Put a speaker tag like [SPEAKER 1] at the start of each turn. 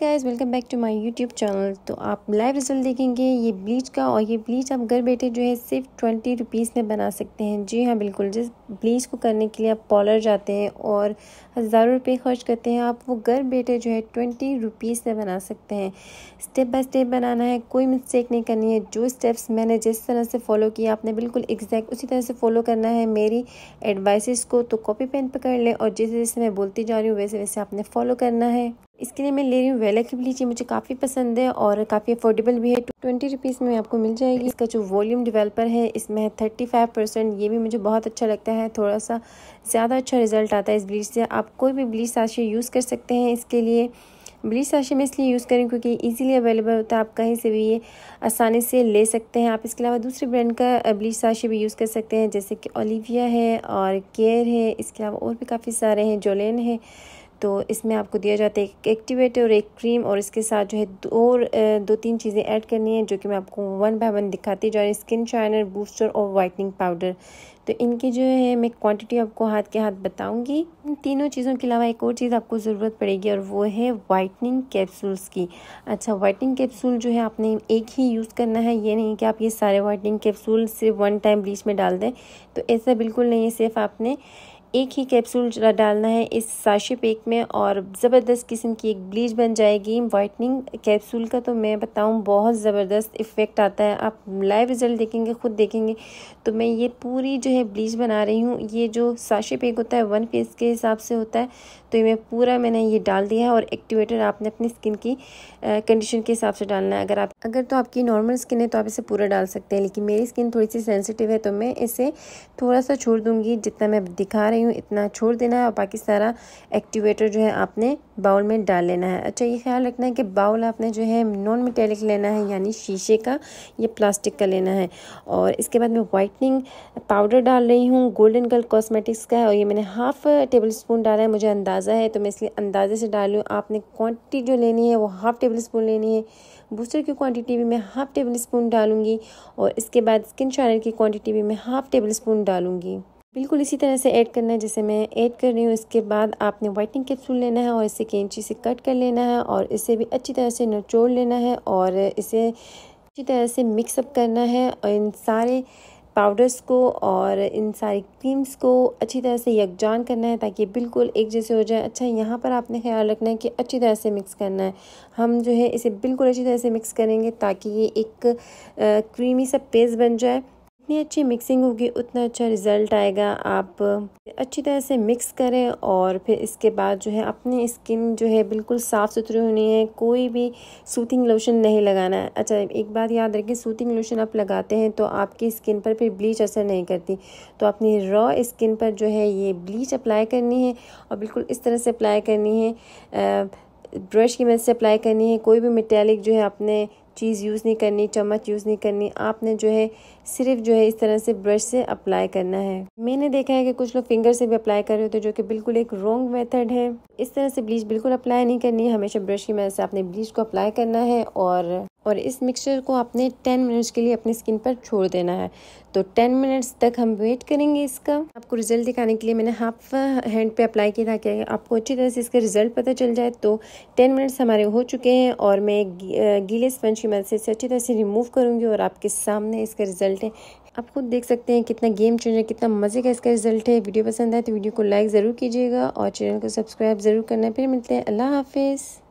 [SPEAKER 1] guys welcome back to my YouTube channel तो आप live result देखेंगे ये ब्लीच का और ये ब्लीच आप घर बैठे जो है सिर्फ ट्वेंटी रुपीज़ में बना सकते हैं जी हाँ बिल्कुल जिस ब्लीच को करने के लिए आप पॉलर जाते हैं और हज़ारों रुपए खर्च करते हैं आप वो घर बैठे जो है ट्वेंटी रुपीज़ में बना सकते हैं स्टेप बाय स्टेप बनाना है कोई मिस्टेक नहीं करनी है जो स्टेप्स मैंने जिस तरह से फॉलो किया आपने बिल्कुल एग्जैक्ट उसी तरह से फॉलो करना है मेरी एडवाइसिस को तो कॉपी पेन पकड़ लें और जैसे जैसे मैं बोलती जा रही हूँ वैसे वैसे आपने फॉलो करना है इसके लिए मैं ले रही हूँ वेला की ब्लीच ये मुझे काफ़ी पसंद है और काफ़ी अफोर्डेबल भी है ट्वेंटी रुपीज़ में आपको मिल जाएगी इसका जो वॉल्यूम डिवेलपर है इसमें है थर्टी फाइव परसेंट ये भी मुझे बहुत अच्छा लगता है थोड़ा सा ज़्यादा अच्छा रिजल्ट आता है इस ब्लीच से आप कोई भी ब्लीच साशी यूज़ कर सकते हैं इसके लिए ब्लीच साशी मैं इसलिए यूज़ करें क्योंकि ईजिली अवेलेबल होता है आप कहीं से भी ये आसानी से ले सकते हैं आप इसके अलावा दूसरे ब्रांड का ब्लीच साशी भी यूज़ कर सकते हैं जैसे कि ओलिविया है और केयर है इसके अलावा और भी काफ़ी सारे हैं जोलेन है तो इसमें आपको दिया जाता है एक एक्टिवेटर और एक क्रीम और इसके साथ जो है दो दो तीन चीज़ें ऐड करनी है जो कि मैं आपको वन बाय वन दिखाती जा रही स्किन शाइनर बूस्टर और वाइटनिंग पाउडर तो इनकी जो है मैं क्वांटिटी आपको हाथ के हाथ बताऊंगी इन तीनों चीज़ों के अलावा एक और चीज़ आपको ज़रूरत पड़ेगी और वो है वाइटनिंग कैप्सूल्स की अच्छा वाइटनिंग कैप्सूल जो है आपने एक ही यूज़ करना है ये नहीं कि आप ये सारे वाइटनिंग कैप्सूल सिर्फ वन टाइम ब्लीच में डाल दें तो ऐसा बिल्कुल नहीं है सिर्फ आपने एक ही कैप्सूल डालना है इस साशी पेक में और ज़बरदस्त किस्म की एक ब्लीच बन जाएगी वाइटनिंग कैप्सूल का तो मैं बताऊँ बहुत ज़बरदस्त इफ़ेक्ट आता है आप लाइव रिज़ल्ट देखेंगे ख़ुद देखेंगे तो मैं ये पूरी जो है ब्लीच बना रही हूँ ये जो साशी पेक होता है वन पीस के हिसाब से होता है तो ये मैं पूरा मैंने ये डाल दिया है और एक्टिवेटर आपने अपनी स्किन की कंडीशन के हिसाब से डालना है अगर आप अगर तो आपकी नॉर्मल स्किन है तो आप इसे पूरा डाल सकते हैं लेकिन मेरी स्किन थोड़ी सी सेंसिटिव है तो मैं इसे थोड़ा सा छोड़ दूँगी जितना मैं दिखा रही हूँ रही हूँ इतना छोड़ देना है और बाकी सारा एक्टिवेटर जो है आपने बाउल में डाल लेना है अच्छा ये ख्याल रखना है कि बाउल आपने जो है नॉन मेटेलिक लेना है यानी शीशे का या प्लास्टिक का लेना है और इसके बाद मैं वाइटनिंग पाउडर डाल रही हूँ गोल्डन कलर कॉस्मेटिक्स का है और ये मैंने हाफ़ टेबल स्पून डाला है मुझे अंदाज़ा है तो मैं इसलिए अंदाजे से डाल लूँ आपने क्वान्टिटी जो लेनी है वो हाफ़ टेबल स्पून लेनी है बूस्टर की क्वांटिटी भी मैं हाफ़ टेबल स्पून डालूंगी और इसके बाद स्किन शाइनर की क्वांटिटी भी मैं हाफ़ टेबल स्पून डालूंगी बिल्कुल इसी तरह से ऐड करना है जैसे मैं ऐड कर रही हूँ इसके बाद आपने वाइटनिंग कैप्सूल लेना है और इसे कैंची से कट कर लेना है और इसे भी अच्छी तरह से नचोड़ लेना है और इसे अच्छी तरह से मिक्सअप करना है और इन सारे पाउडर्स को और इन सारी क्रीम्स को अच्छी तरह से यकजान करना है ताकि बिल्कुल एक जैसे हो जाए अच्छा यहाँ पर आपने ख्याल रखना है कि अच्छी तरह से मिक्स करना है हम जो है इसे बिल्कुल अच्छी तरह से मिक्स करेंगे ताकि ये एक क्रीमी सा पेस्ट बन जाए जितनी अच्छी मिक्सिंग होगी उतना अच्छा रिज़ल्ट आएगा आप अच्छी तरह से मिक्स करें और फिर इसके बाद जो है अपनी स्किन जो है बिल्कुल साफ़ सुथरी होनी है कोई भी सूथिंग लोशन नहीं लगाना है अच्छा एक बात याद रखें सूथिंग लोशन आप लगाते हैं तो आपकी स्किन पर फिर ब्लीच असर नहीं करती तो अपनी रॉ स्किन पर जो है ये ब्लीच अप्लाई करनी है और बिल्कुल इस तरह से अप्लाई करनी है ब्रश की मदद से अप्लाई करनी है कोई भी मेटेलिक जो है अपने चीज़ यूज़ नहीं करनी चम्मच यूज़ नहीं करनी आपने जो है सिर्फ जो है इस तरह से ब्रश से अप्लाई करना है मैंने देखा है कि कुछ लोग फिंगर से भी अप्लाई कर रहे होते हैं जो कि बिल्कुल एक रॉन्ग मेथड है इस तरह से ब्लीच बिल्कुल अप्लाई नहीं करनी है हमेशा ब्रश की मदद से आपने ब्लीच को अप्लाई करना है और और इस मिक्सचर को आपने 10 मिनट्स के लिए अपनी स्किन पर छोड़ देना है तो 10 मिनट्स तक हम वेट करेंगे इसका आपको रिजल्ट दिखाने के लिए मैंने हाफ हैंड पे अप्लाई किया था कि आपको अच्छी तरह से इसका रिजल्ट पता चल जाए तो 10 मिनट्स हमारे हो चुके हैं और मैं गीले स्पंज की मदद से इसे अच्छी तरह से रिमूव करूँगी और आपके सामने इसका रिजल्ट है आप खुद देख सकते हैं कितना गेम चेंजर कितना मज़े का इसका रिजल्ट है वीडियो पसंद आए तो वीडियो को लाइक ज़रूर कीजिएगा और चैनल को सब्सक्राइब ज़रूर करना फिर मिलते हैं अल्लाह हाफिज़